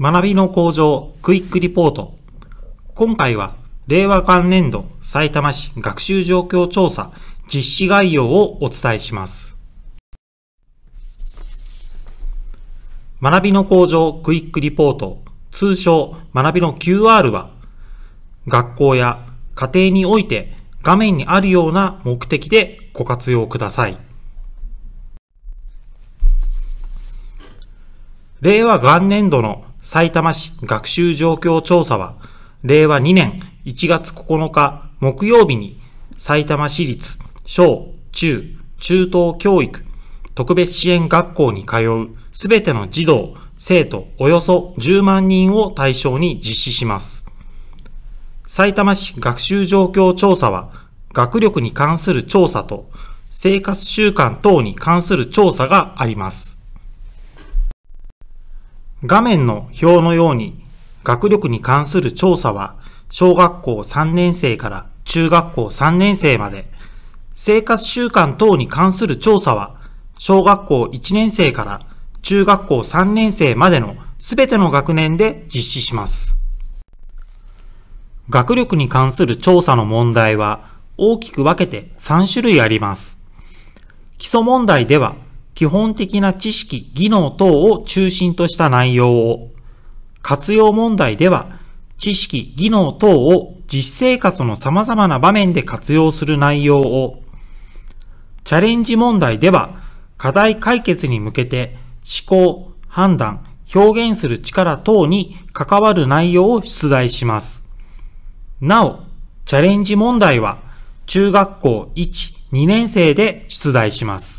学びの向上クイックリポート。今回は令和元年度埼玉市学習状況調査実施概要をお伝えします。学びの向上クイックリポート、通称学びの QR は、学校や家庭において画面にあるような目的でご活用ください。令和元年度の埼玉市学習状況調査は、令和2年1月9日木曜日に、埼玉市立小中中等教育特別支援学校に通うすべての児童、生徒およそ10万人を対象に実施します。埼玉市学習状況調査は、学力に関する調査と、生活習慣等に関する調査があります。画面の表のように学力に関する調査は小学校3年生から中学校3年生まで、生活習慣等に関する調査は小学校1年生から中学校3年生までのすべての学年で実施します。学力に関する調査の問題は大きく分けて3種類あります。基礎問題では基本的な知識、技能等を中心とした内容を、活用問題では、知識、技能等を実生活の様々な場面で活用する内容を、チャレンジ問題では、課題解決に向けて思考、判断、表現する力等に関わる内容を出題します。なお、チャレンジ問題は中学校1、2年生で出題します。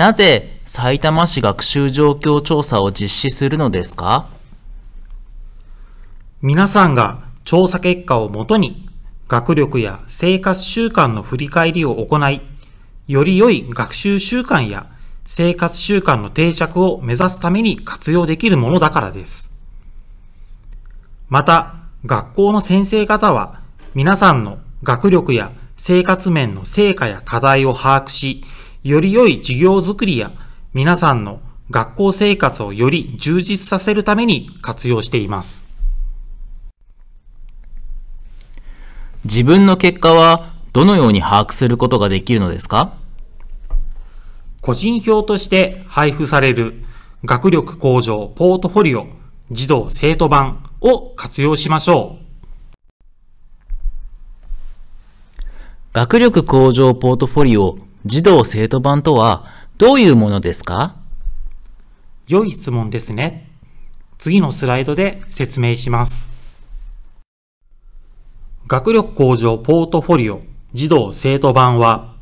なぜ埼玉市学習状況調査を実施するのですか皆さんが調査結果をもとに学力や生活習慣の振り返りを行い、より良い学習習慣や生活習慣の定着を目指すために活用できるものだからです。また、学校の先生方は皆さんの学力や生活面の成果や課題を把握し、より良い授業づくりや皆さんの学校生活をより充実させるために活用しています。自分の結果はどのように把握することができるのですか個人票として配布される学力向上ポートフォリオ児童生徒版を活用しましょう。学力向上ポートフォリオ児童生徒版とはどういうものですか良い質問ですね。次のスライドで説明します。学力向上ポートフォリオ児童生徒版は、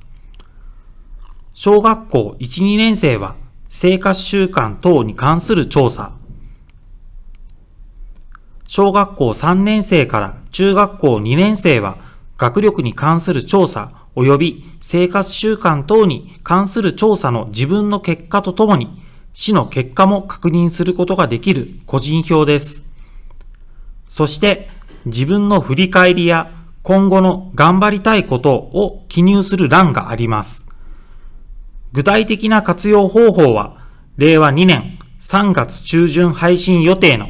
小学校1、2年生は生活習慣等に関する調査、小学校3年生から中学校2年生は学力に関する調査及び生活習慣等に関する調査の自分の結果とともに、市の結果も確認することができる個人票です。そして、自分の振り返りや今後の頑張りたいことを記入する欄があります。具体的な活用方法は、令和2年3月中旬配信予定の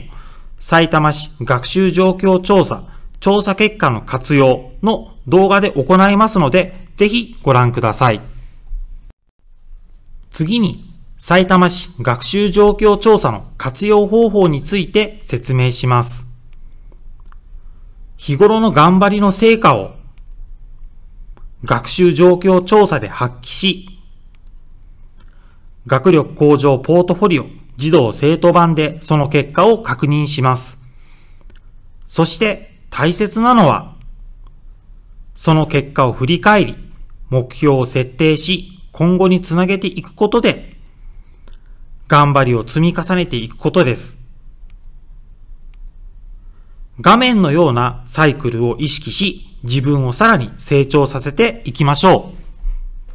埼玉市学習状況調査調査結果の活用の動画で行いますので、ぜひご覧ください。次に、埼玉市学習状況調査の活用方法について説明します。日頃の頑張りの成果を学習状況調査で発揮し、学力向上ポートフォリオ児童生徒版でその結果を確認します。そして大切なのはその結果を振り返り、目標を設定し、今後につなげていくことで、頑張りを積み重ねていくことです。画面のようなサイクルを意識し、自分をさらに成長させていきましょ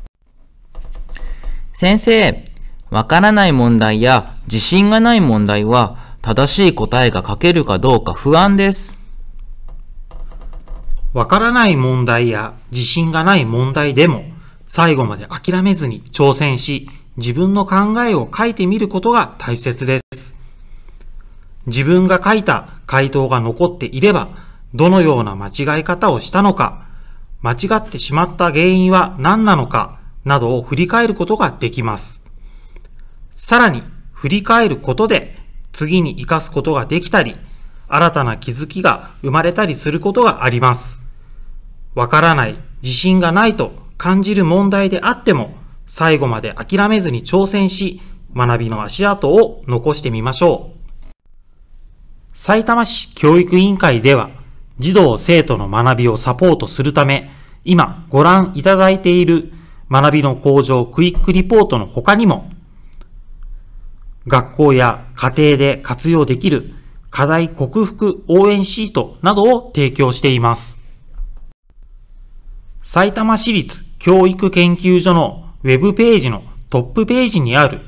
う。先生、わからない問題や自信がない問題は正しい答えが書けるかどうか不安です。わからない問題や自信がない問題でも、最後まで諦めずに挑戦し、自分の考えを書いてみることが大切です。自分が書いた回答が残っていれば、どのような間違い方をしたのか、間違ってしまった原因は何なのか、などを振り返ることができます。さらに、振り返ることで、次に活かすことができたり、新たな気づきが生まれたりすることがあります。わからない、自信がないと感じる問題であっても、最後まで諦めずに挑戦し、学びの足跡を残してみましょう。埼玉市教育委員会では、児童生徒の学びをサポートするため、今ご覧いただいている学びの向上クイックリポートの他にも、学校や家庭で活用できる課題克服応援シートなどを提供しています。埼玉市立教育研究所のウェブページのトップページにある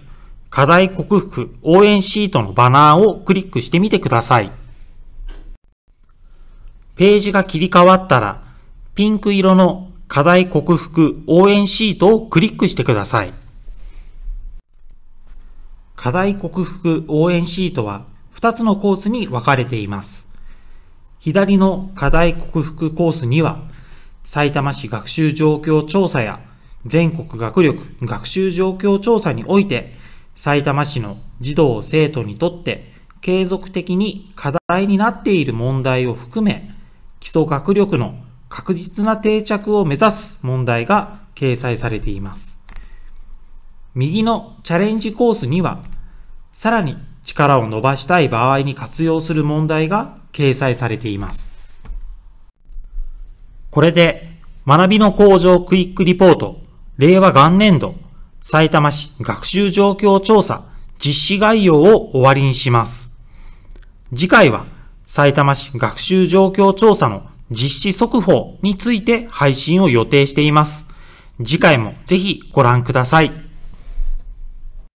課題克服応援シートのバナーをクリックしてみてください。ページが切り替わったらピンク色の課題克服応援シートをクリックしてください。課題克服応援シートは2つのコースに分かれています。左の課題克服コースには埼玉市学習状況調査や全国学力学習状況調査において、埼玉市の児童生徒にとって継続的に課題になっている問題を含め、基礎学力の確実な定着を目指す問題が掲載されています。右のチャレンジコースには、さらに力を伸ばしたい場合に活用する問題が掲載されています。これで、学びの向上クイックリポート、令和元年度、埼玉市学習状況調査実施概要を終わりにします。次回は、埼玉市学習状況調査の実施速報について配信を予定しています。次回もぜひご覧ください。